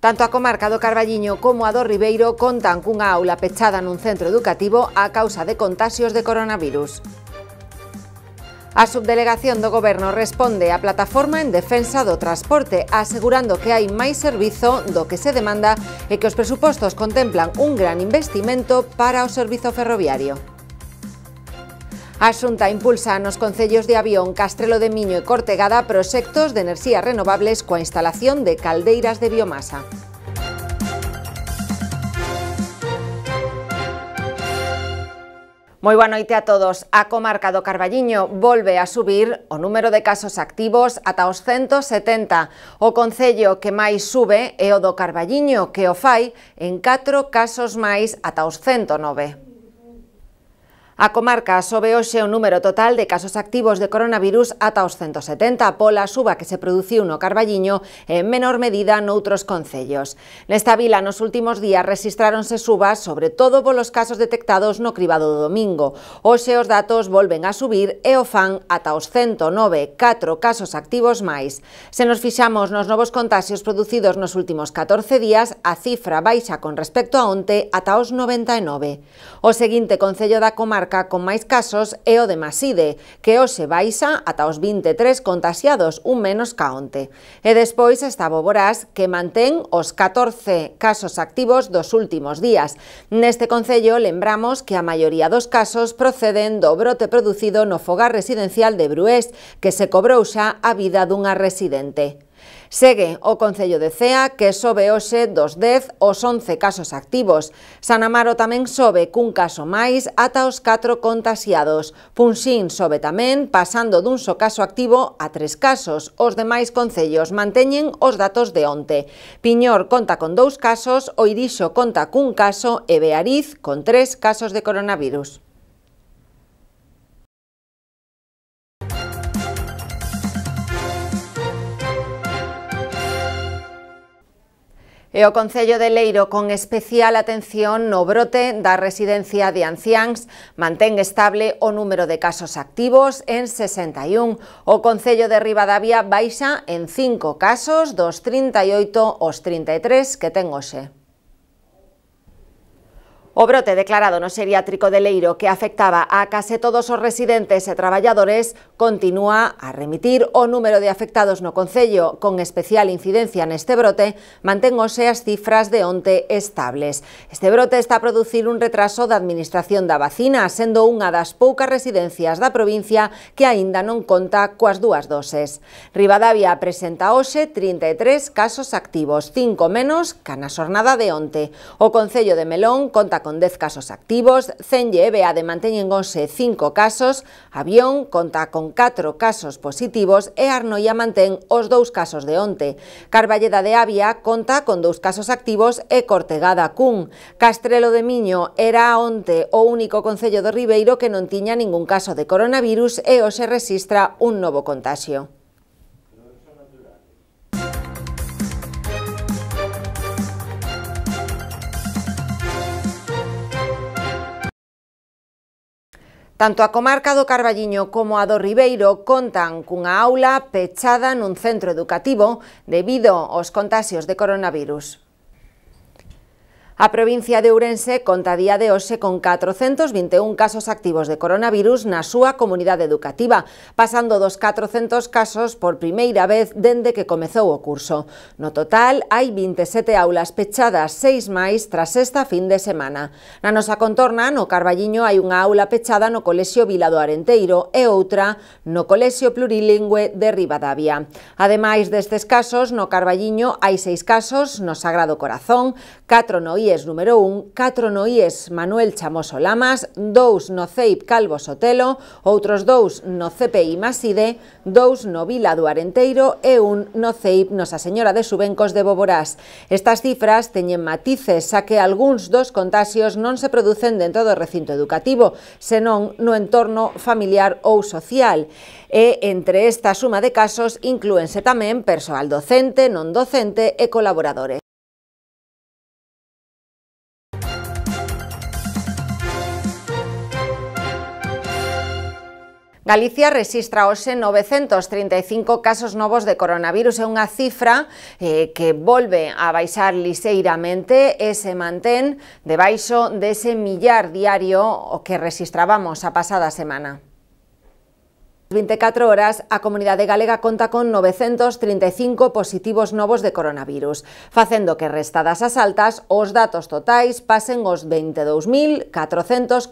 Tanto a comarca do Carballiño como a do Ribeiro contan cunha aula pechada nun centro educativo a causa de contagios de coronavirus. A subdelegación do Goberno responde á plataforma en defensa do transporte, asegurando que hai máis servizo do que se demanda e que os presupostos contemplan un gran investimento para o servizo ferroviario. A Xunta impulsa nos concellos de Avión, Castrelo de Miño e Cortegada proxectos de enerxías renovables coa instalación de caldeiras de biomasa. Moi boa noite a todos. A comarca do Carballiño volve a subir o número de casos activos ata os 170. O concello que máis sube é o do Carballiño, que o fai en 4 casos máis ata os 109. A comarca sobe hoxe o número total de casos activos de coronavirus ata os 170 pola suba que se produciu no Carballiño en menor medida noutros concellos. Nesta vila nos últimos días registráronse subas sobre todo polos casos detectados no cribado do domingo. Hoxe os datos volven a subir e o fan ata os 109, 4 casos activos máis. Se nos fixamos nos novos contagios producidos nos últimos 14 días, a cifra baixa con respecto a onte ata os 99. O seguinte concello da comarca comarca con máis casos é o de Maside, que hoxe baixa ata os 23 contagiados, un menos ca onte. E despois está Boborás, que mantén os 14 casos activos dos últimos días. Neste Concello lembramos que a maioría dos casos proceden do brote producido no fogar residencial de Brués, que se cobrou xa a vida dunha residente. Segue o Concello de Cea, que sobe hoxe dos 10 aos 11 casos activos. San Amaro tamén sobe cun caso máis ata os 4 contasiados. Punxín sobe tamén, pasando dun so caso activo a 3 casos. Os demais concellos manteñen os datos de onte. Piñor conta con 2 casos, Oirixo conta cun caso e Beariz con 3 casos de coronavirus. E o Concello de Leiro, con especial atención no brote da residencia de anciáns, mantén estable o número de casos activos en 61. O Concello de Ribadavia baixa en 5 casos dos 38 aos 33 que ten hoxe. O brote declarado no seriátrico de Leiro que afectaba a case todos os residentes e traballadores continúa a remitir o número de afectados no Concello, con especial incidencia neste brote, manténgose as cifras de onte estables. Este brote está a producir un retraso da administración da vacina, sendo unha das poucas residencias da provincia que aínda non conta coas dúas doses. Rivadavia presenta hoxe 33 casos activos, 5 menos que na xornada de onte. O Concello de Melón conta con con 10 casos activos, Cenlle e de manteñengonse 5 casos, Avión conta con 4 casos positivos e Arnoia mantén os 2 casos de onte. Carballeda de Avia conta con 2 casos activos e Cortegada cun. Castrelo de Miño era onte o único concello do Ribeiro que non tiña ningún caso de coronavirus e hoxe resistra un novo contagio. Tanto a comarca do Carballiño como a do Ribeiro contan cunha aula pechada nun centro educativo debido aos contagios de coronavirus. A provincia de Ourense conta día de hoxe con 421 casos activos de coronavirus na súa comunidade educativa, pasando dos 400 casos por primeira vez dende que comezou o curso. No total, hai 27 aulas pechadas, seis máis tras esta fin de semana. Na nosa contorna, no Carballiño, hai unha aula pechada no Colexio Vila do Arenteiro e outra no Colexio Plurilingüe de Ribadavia. Ademais destes casos, no Carballiño hai 6 casos no Sagrado Corazón, 4 no Ia, IES número 1, 4 IES Manuel Chamoso Lamas, 2 no Ceip Calvo Sotelo, outros 2 no CPI Maside, 2 no Vila do Arenteiro e 1 no Ceip Nosa Señora de Subencos de Boborás. Estas cifras teñen matices, xa que algúns dos contaxios non se producen dentro do recinto educativo, senón no entorno familiar ou social. E entre esta suma de casos inclúense tamén persoal docente, non docente e colaboradores. Galicia rexistra hoxe 935 casos novos de coronavirus, é unha cifra eh, que volve a baixar liseiramente e se mantén debaixo dese millar diario o que registrábamos a pasada semana. 24 horas, a Comunidade Galega conta con 935 positivos novos de coronavirus, facendo que restadas as altas os datos totais pasen os 22.440,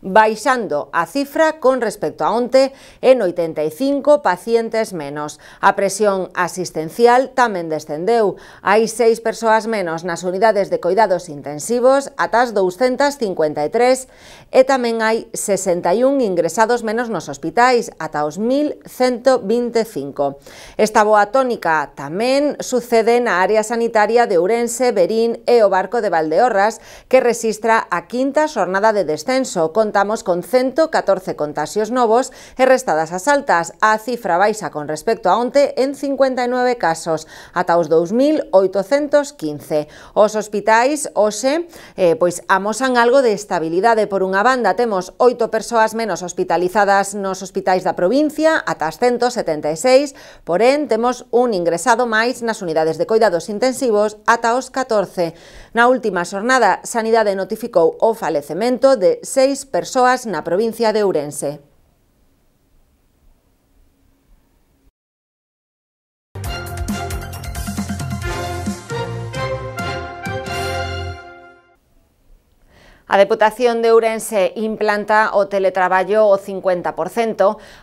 baixando a cifra con respecto a onte en 85 pacientes menos. A presión asistencial tamén descendeu. Hai seis persoas menos nas unidades de coidados intensivos, atas 253, e tamén hai 61 ingresados menos nos hospitais, ata os 1125. Esta boa tónica tamén sucede na área sanitaria de Ourense, Berín e o Barco de Valdeorras, que resistra a quinta xornada de descenso. Contamos con 114 contasios novos e restadas as altas. A cifra baixa con respecto a onte en 59 casos, ata os 2.815. Os hospitais hoxe eh, pois amosan algo de estabilidade. Por unha banda, temos oito persoas menos hospitalizadas nos hospitais hospitais da provincia ata as 176, porén temos un ingresado máis nas unidades de coidados intensivos ata os 14. Na última xornada, Sanidade notificou o falecemento de seis persoas na provincia de Ourense. A Deputación de Ourense implanta o teletraballo o 50%,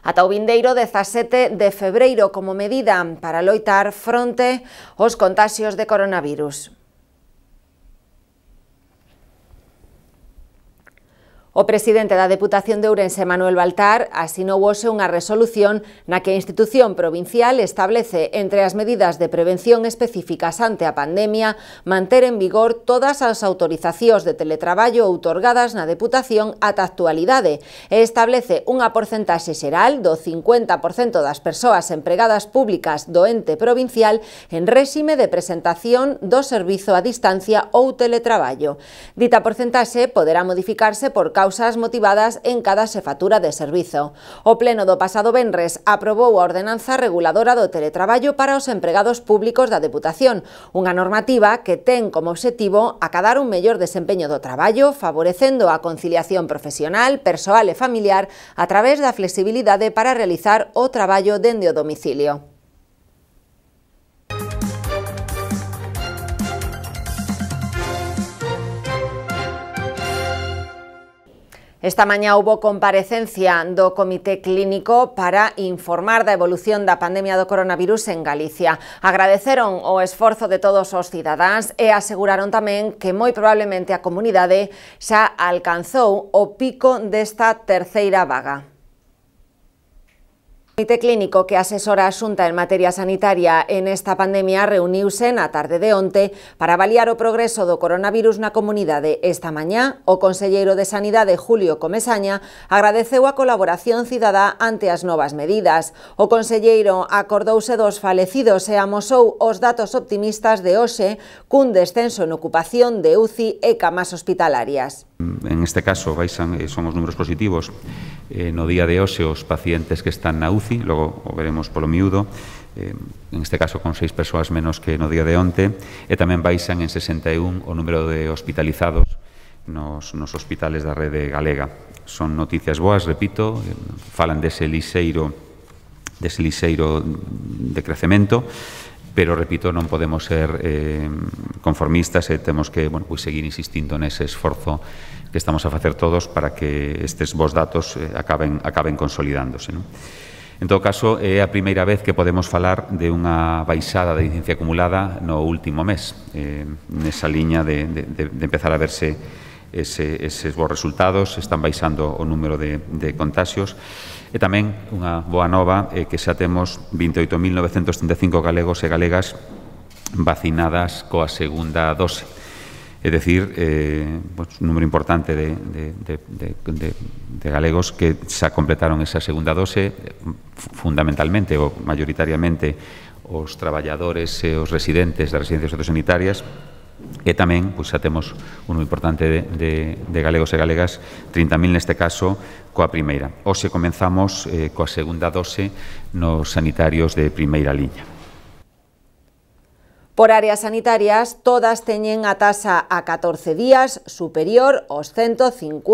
ata o vindeiro 17 de febreiro como medida para loitar fronte aos contagios de coronavirus. O presidente da Deputación de Ourense, Manuel Baltar, asinou asinouse unha resolución na que a institución provincial establece entre as medidas de prevención específicas ante a pandemia manter en vigor todas as autorizacións de teletraballo outorgadas na Deputación ata actualidade e establece unha porcentaxe xeral do 50% das persoas empregadas públicas do ente provincial en réxime de presentación do servizo a distancia ou teletraballo. Dita porcentaxe poderá modificarse por causa causas motivadas en cada xefatura de servizo. O pleno do pasado venres aprobou a ordenanza reguladora do teletraballo para os empregados públicos da Deputación, unha normativa que ten como obxectivo acadar un mellor desempeño do traballo, favorecendo a conciliación profesional, persoal e familiar a través da flexibilidade para realizar o traballo dende o domicilio. Esta mañá houve comparecencia do Comité Clínico para informar da evolución da pandemia do coronavirus en Galicia. Agradeceron o esforzo de todos os cidadáns e aseguraron tamén que moi probablemente a comunidade xa alcanzou o pico desta terceira vaga. Comité clínico que asesora a Xunta en materia sanitaria en esta pandemia reuniuse na tarde de onte para avaliar o progreso do coronavirus na comunidade. Esta mañá, o Conselleiro de Sanidade Julio Comesaña agradeceu a colaboración cidadá ante as novas medidas. O Conselleiro acordouse dos falecidos e amosou os datos optimistas de hoxe cun descenso en ocupación de UCI e camas hospitalarias. En este caso, vais eh, son os números positivos eh, no día de hoxe os pacientes que están na UCI, logo o veremos polo miúdo, eh, en este caso con seis persoas menos que no día de onte, e tamén baixan en 61 o número de hospitalizados nos, nos hospitales da rede galega. Son noticias boas, repito, eh, falan dese liseiro dese liseiro de crecemento, pero repito, non podemos ser eh, conformistas e eh, temos que bueno, pois seguir insistindo nese esforzo que estamos a facer todos para que estes vos datos eh, acaben, acaben consolidándose. Non? En todo caso, é a primeira vez que podemos falar de unha baixada de licencia acumulada no último mes, eh, nesa liña de, de, de empezar a verse ese, eses bons resultados, están baixando o número de, de contagios. E tamén unha boa nova é que xa temos 28.935 galegos e galegas vacinadas coa segunda dose. É dicir, eh, pues, un número importante de, de, de, de, de galegos que xa completaron esa segunda dose, fundamentalmente ou mayoritariamente os traballadores e os residentes das residencias sociosanitarias, e tamén pois, xa temos un importante de, de, de galegos e galegas, 30.000 neste caso, coa primeira. Hoxe comenzamos eh, coa segunda dose nos sanitarios de primeira liña. Por áreas sanitarias, todas teñen a tasa a 14 días superior aos 150.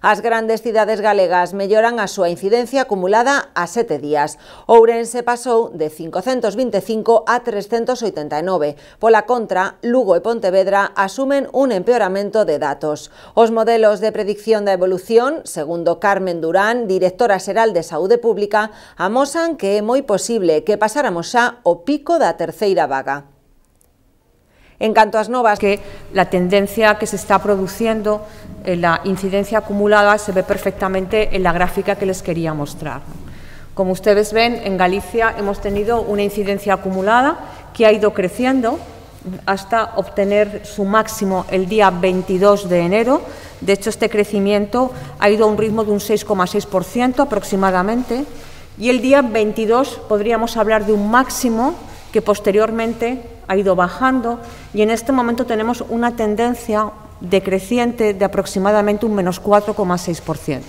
As grandes cidades galegas melloran a súa incidencia acumulada a 7 días. Ourense pasou de 525 a 389. Pola contra, Lugo e Pontevedra asumen un empeoramento de datos. Os modelos de predicción da evolución, segundo Carmen Durán, directora xeral de Saúde Pública, amosan que é moi posible que pasáramos xa o pico da terceira vaga. En cuanto novas, que la tendencia que se está produciendo, eh, la incidencia acumulada, se ve perfectamente en la gráfica que les quería mostrar. Como ustedes ven, en Galicia hemos tenido una incidencia acumulada que ha ido creciendo hasta obtener su máximo el día 22 de enero. De hecho, este crecimiento ha ido a un ritmo de un 6,6% aproximadamente y el día 22 podríamos hablar de un máximo que posteriormente ha ido bajando y en este momento tenemos una tendencia decreciente de aproximadamente un menos 4,6%.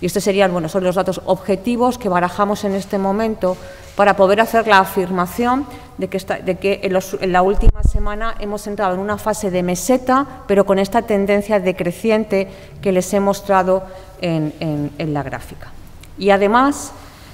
Y estos serían, bueno, son los datos objetivos que barajamos en este momento para poder hacer la afirmación de que, de que en, la última semana hemos entrado en una fase de meseta, pero con esta tendencia decreciente que les he mostrado en, en la gráfica. Y además,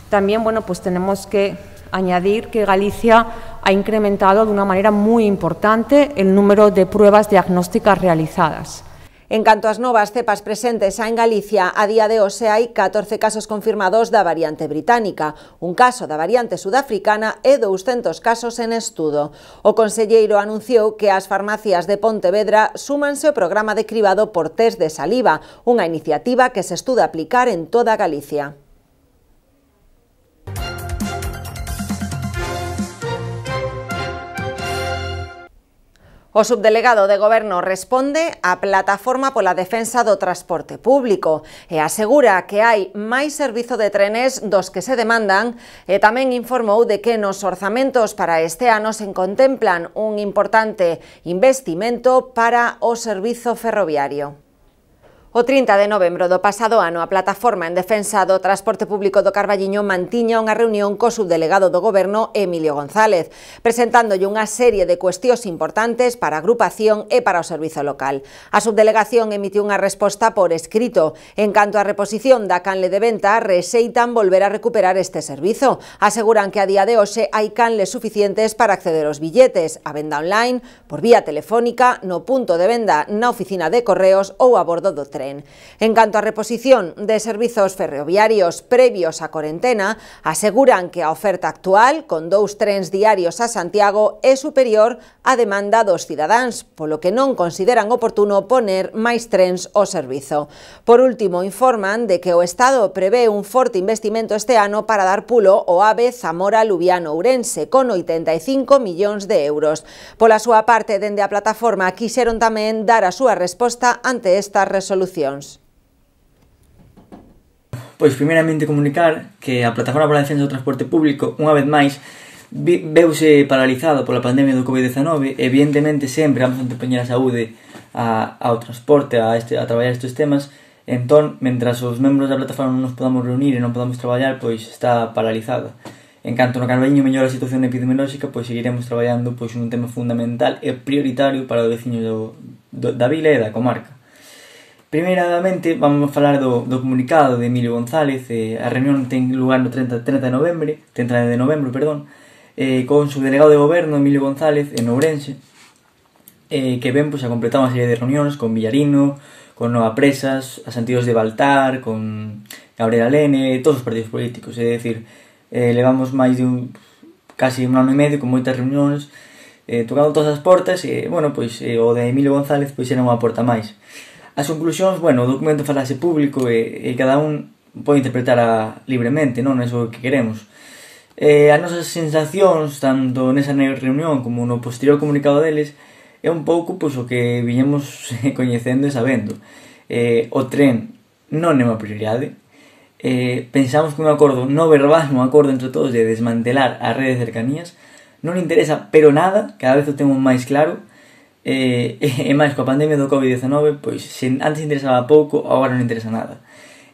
también, bueno, pues tenemos que añadir que Galicia ha incrementado de una manera muy importante el número de pruebas diagnósticas realizadas. En canto ás novas cepas presentes en Galicia, a día de hoxe hai 14 casos confirmados da variante británica, un caso da variante sudafricana e 200 casos en estudo. O conselleiro anunciou que as farmacias de Pontevedra súmanse o programa de cribado por test de saliva, unha iniciativa que se estuda aplicar en toda Galicia. O subdelegado de Goberno responde á plataforma pola defensa do transporte público e asegura que hai máis servizo de trenes dos que se demandan e tamén informou de que nos orzamentos para este ano se contemplan un importante investimento para o servizo ferroviario. O 30 de novembro do pasado ano, a Plataforma en Defensa do Transporte Público do Carballiño mantiña unha reunión co subdelegado do Goberno, Emilio González, presentándolle unha serie de cuestións importantes para a agrupación e para o servizo local. A subdelegación emitiu unha resposta por escrito. En canto á reposición da canle de venta, reseitan volver a recuperar este servizo. Aseguran que a día de hoxe hai canles suficientes para acceder aos billetes, a venda online, por vía telefónica, no punto de venda, na oficina de correos ou a bordo do tren tren. En canto a reposición de servizos ferroviarios previos á cuarentena, aseguran que a oferta actual, con dous trens diarios a Santiago, é superior á demanda dos cidadáns, polo que non consideran oportuno poner máis trens ao servizo. Por último, informan de que o Estado prevé un forte investimento este ano para dar pulo o AVE Zamora-Lubiano-Ourense, con 85 millóns de euros. Pola súa parte, dende a plataforma, quixeron tamén dar a súa resposta ante esta resolución solucións. Pois, primeiramente, comunicar que a Plataforma para a Defensa do Transporte Público, unha vez máis, veuse paralizado pola pandemia do COVID-19, evidentemente sempre vamos a antepoñer a saúde a, ao transporte, a, este, a traballar estes temas, entón, mentras os membros da plataforma non nos podamos reunir e non podamos traballar, pois está paralizada. En canto no Carveño mellora a situación epidemiolóxica, pois seguiremos traballando pois un tema fundamental e prioritario para os veciños do, do, da vila e da comarca. Primeiramente, vamos falar do, do comunicado de Emilio González. Eh, a reunión ten lugar no 30, 30 de novembro, 30 de novembro, perdón, eh, con o delegado de goberno, Emilio González, en Ourense, eh, que ven pues, pois, a completar unha serie de reunións con Villarino, con Nova Presas, a Santidos de Baltar, con Gabriela Lene, todos os partidos políticos. É dicir, eh, levamos máis de un, casi un ano e medio con moitas reunións, eh, tocando todas as portas, e, bueno, pois, eh, o de Emilio González pois era unha porta máis. As conclusións, bueno, o documento falase público e, e cada un pode interpretar libremente, non? o que queremos. Eh, as nosas sensacións, tanto nesa reunión como no posterior comunicado deles, é un pouco pois, o que viñemos coñecendo e sabendo. Eh, o tren non é unha prioridade. Eh, pensamos que un acordo no verbal, un acordo entre todos de desmantelar a redes de cercanías, non interesa, pero nada, cada vez o temos máis claro, Eh, e, e, máis, coa pandemia do COVID-19, pois, se antes interesaba pouco, agora non interesa nada.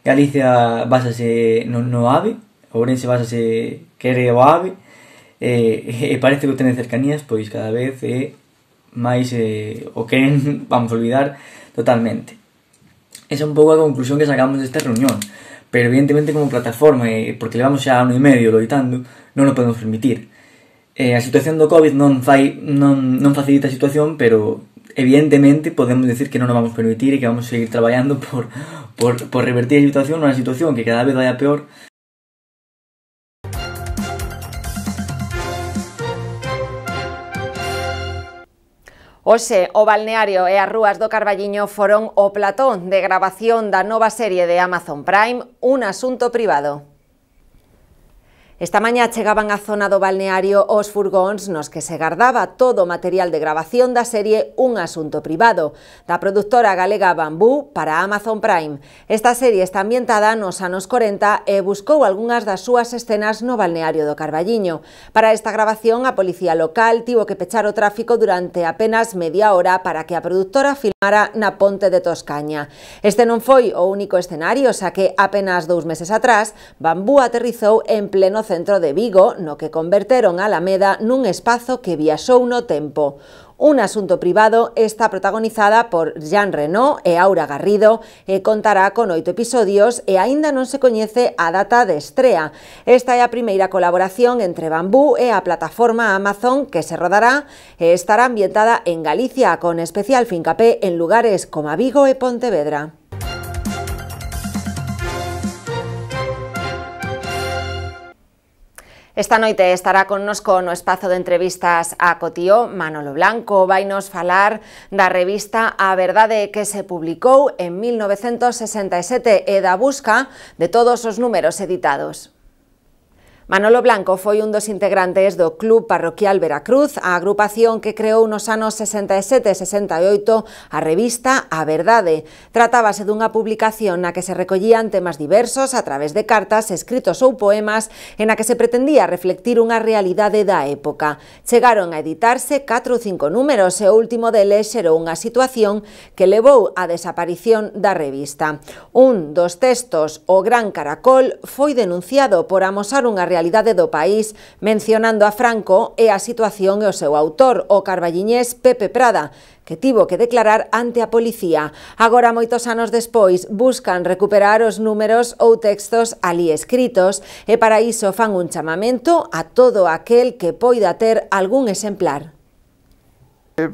Galicia basase no, no AVE, Ourense basase quere o AVE, e, e parece que o tenen de cercanías, pois, cada vez é máis é, o que vamos a olvidar totalmente. Esa é un pouco a conclusión que sacamos desta reunión, pero evidentemente como plataforma, porque levamos xa ano e medio loitando, non o podemos permitir. Eh, a situación do COVID non, fai, non, non facilita a situación, pero evidentemente podemos decir que non nos vamos permitir e que vamos seguir traballando por, por, por revertir a situación, unha situación que cada vez vaya peor, Hoxe, o balneario e as rúas do Carballiño foron o platón de grabación da nova serie de Amazon Prime, un asunto privado. Esta mañá chegaban á zona do balneario os furgóns nos que se gardaba todo o material de grabación da serie Un Asunto Privado, da produtora galega Bambú para Amazon Prime. Esta serie está ambientada nos anos 40 e buscou algunhas das súas escenas no balneario do Carballiño. Para esta grabación, a policía local tivo que pechar o tráfico durante apenas media hora para que a produtora filmara na ponte de Toscaña. Este non foi o único escenario, xa que apenas dous meses atrás, Bambú aterrizou en pleno centro de Vigo, no que converteron a Alameda nun espazo que viaxou no tempo. Un asunto privado está protagonizada por Jean Renault e Aura Garrido e contará con oito episodios e aínda non se coñece a data de estrea. Esta é a primeira colaboración entre Bambú e a plataforma Amazon que se rodará e estará ambientada en Galicia con especial fincapé en lugares como Vigo e Pontevedra. Esta noite estará connosco no espazo de entrevistas a Cotío Manolo Blanco. Vainos falar da revista A Verdade que se publicou en 1967 e da busca de todos os números editados. Manolo Blanco foi un dos integrantes do Club Parroquial Veracruz, a agrupación que creou nos anos 67 e 68 a revista A Verdade. Tratábase dunha publicación na que se recollían temas diversos a través de cartas, escritos ou poemas en a que se pretendía reflectir unha realidade da época. Chegaron a editarse 4 ou 5 números e o último deles xerou unha situación que levou á desaparición da revista. Un dos textos, O Gran Caracol, foi denunciado por amosar unha realidade realidade do país, mencionando a Franco e a situación e o seu autor, o carballiñés Pepe Prada, que tivo que declarar ante a policía. Agora, moitos anos despois, buscan recuperar os números ou textos ali escritos e para iso fan un chamamento a todo aquel que poida ter algún exemplar. Eh,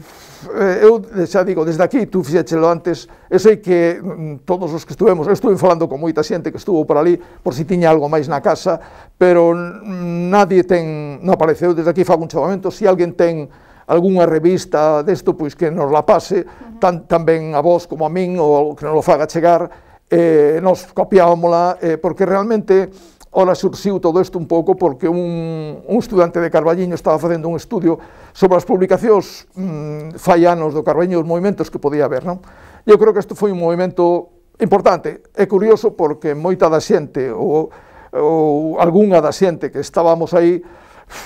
eh, eu eh, xa digo, desde aquí, tú fixéchelo antes, eu sei que mm, todos os que estuvemos, eu estuve falando con moita xente que estuvo por ali, por si tiña algo máis na casa, pero nadie ten, non apareceu, desde aquí fago un chamamento, se alguén ten algunha revista desto, pois que nos la pase, tan, tamén a vos como a min, ou que nos lo faga chegar, eh, nos copiámola, eh, porque realmente Ora surxiu todo isto un pouco porque un, un estudante de Carballiño estaba facendo un estudio sobre as publicacións mmm, fai anos do Carballiño, os movimentos que podía haber, non? Eu creo que isto foi un movimento importante. É curioso porque moita da xente ou, ou algunha da xente que estábamos aí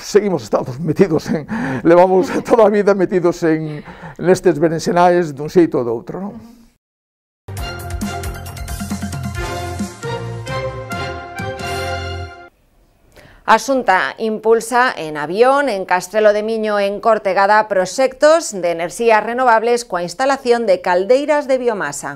seguimos estados metidos en, levamos toda a vida metidos en nestes berenxenais dun xeito ou do outro, non? A Xunta impulsa en Avión, en Castrelo de Miño en Cortegada proxectos de enerxías renovables coa instalación de caldeiras de biomasa.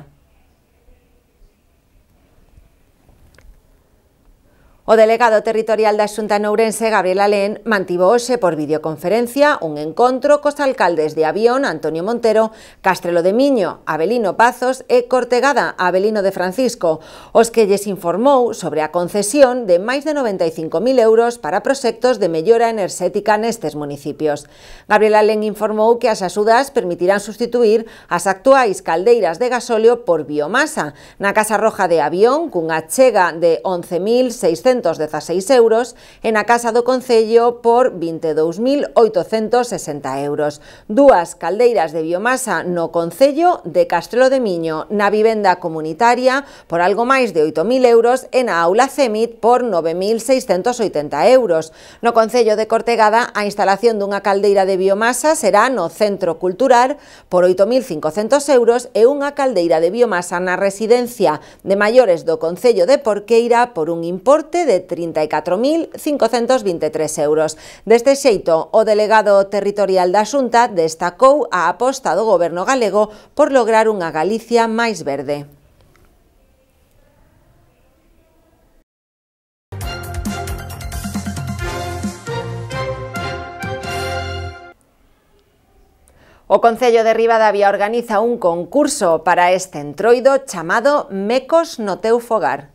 O delegado territorial da Xunta Nourense, Gabriela Alén, mantivo hoxe por videoconferencia un encontro cos alcaldes de Avión, Antonio Montero, Castrelo de Miño, Abelino Pazos e Cortegada, Abelino de Francisco, os que lles informou sobre a concesión de máis de 95.000 euros para proxectos de mellora enerxética nestes municipios. Gabriela Alén informou que as axudas permitirán sustituir as actuais caldeiras de gasóleo por biomasa, na Casa Roja de Avión, cunha chega de 11.600 216 euros en a Casa do Concello por 22.860 euros. Dúas caldeiras de biomasa no Concello de Castelo de Miño, na vivenda comunitaria por algo máis de 8.000 euros e na aula CEMIT por 9.680 euros. No Concello de Cortegada, a instalación dunha caldeira de biomasa será no Centro Cultural por 8.500 euros e unha caldeira de biomasa na residencia de maiores do Concello de Porqueira por un importe de 34.523 euros. Deste xeito, o delegado territorial da Xunta destacou a aposta do goberno galego por lograr unha Galicia máis verde. O Concello de Rivadavia organiza un concurso para este entroido chamado Mecos no teu fogar.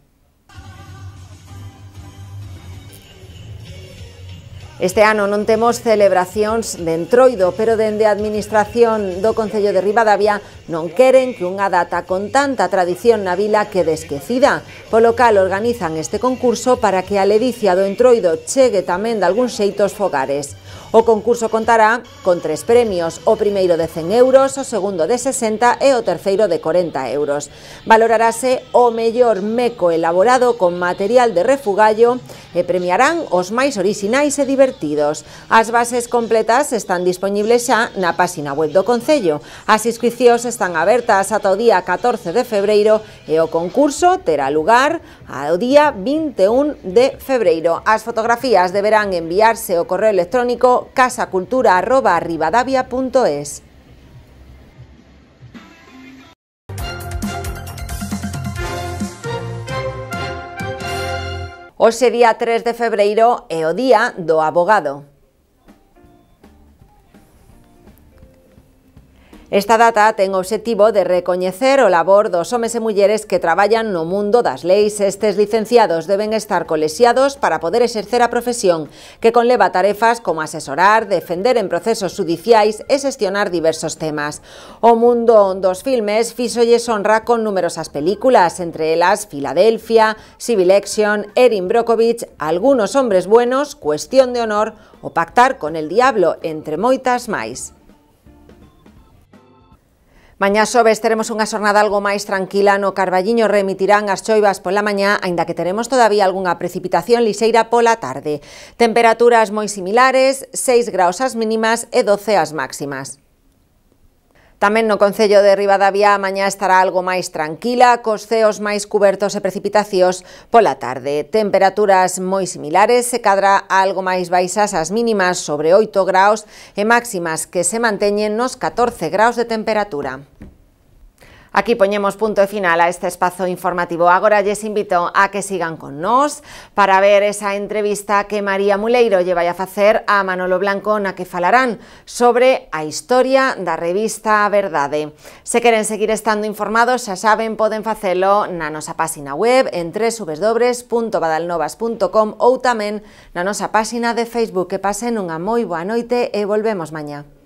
Este ano non temos celebracións de entroido, pero dende a Administración do Concello de Ribadavia non queren que unha data con tanta tradición na vila quede esquecida, polo cal organizan este concurso para que a ledicia do entroido chegue tamén de algún xeito aos fogares. O concurso contará con tres premios, o primeiro de 100 euros, o segundo de 60 e o terceiro de 40 euros. Valorarase o mellor meco elaborado con material de refugallo e premiarán os máis orixinais e divertidos. As bases completas están disponibles xa na páxina web do Concello. As inscripcións están abertas ata o día 14 de febreiro e o concurso terá lugar ao día 21 de febreiro. As fotografías deberán enviarse ao correo electrónico correo casacultura.rivadavia.es. Hoxe día 3 de febreiro é o Día do Abogado. Esta data ten o obxectivo de recoñecer o labor dos homes e mulleres que traballan no mundo das leis. Estes licenciados deben estar colexiados para poder exercer a profesión, que conleva tarefas como asesorar, defender en procesos judiciais e xestionar diversos temas. O mundo dos filmes fixolles honra con numerosas películas, entre elas Filadelfia, Civil Action, Erin Brockovich, Algunos hombres buenos, Cuestión de honor o Pactar con el diablo, entre moitas máis. Mañá xoves teremos unha xornada algo máis tranquila no Carballiño remitirán as choivas pola mañá, aínda que teremos todavía algunha precipitación lixeira pola tarde. Temperaturas moi similares, 6 graus as mínimas e 12 as máximas. Tamén no Concello de Ribadavia mañá estará algo máis tranquila, cos ceos máis cubertos e precipitacións pola tarde. Temperaturas moi similares, se cadra algo máis baixas as mínimas sobre 8 graus e máximas que se manteñen nos 14 graus de temperatura. Aquí poñemos punto e final a este espazo informativo. Agora lles invito a que sigan con nós para ver esa entrevista que María Muleiro lle vai a facer a Manolo Blanco na que falarán sobre a historia da revista Verdade. Se queren seguir estando informados, xa saben, poden facelo na nosa página web en www.badalnovas.com ou tamén na nosa página de Facebook. Que pasen unha moi boa noite e volvemos mañá.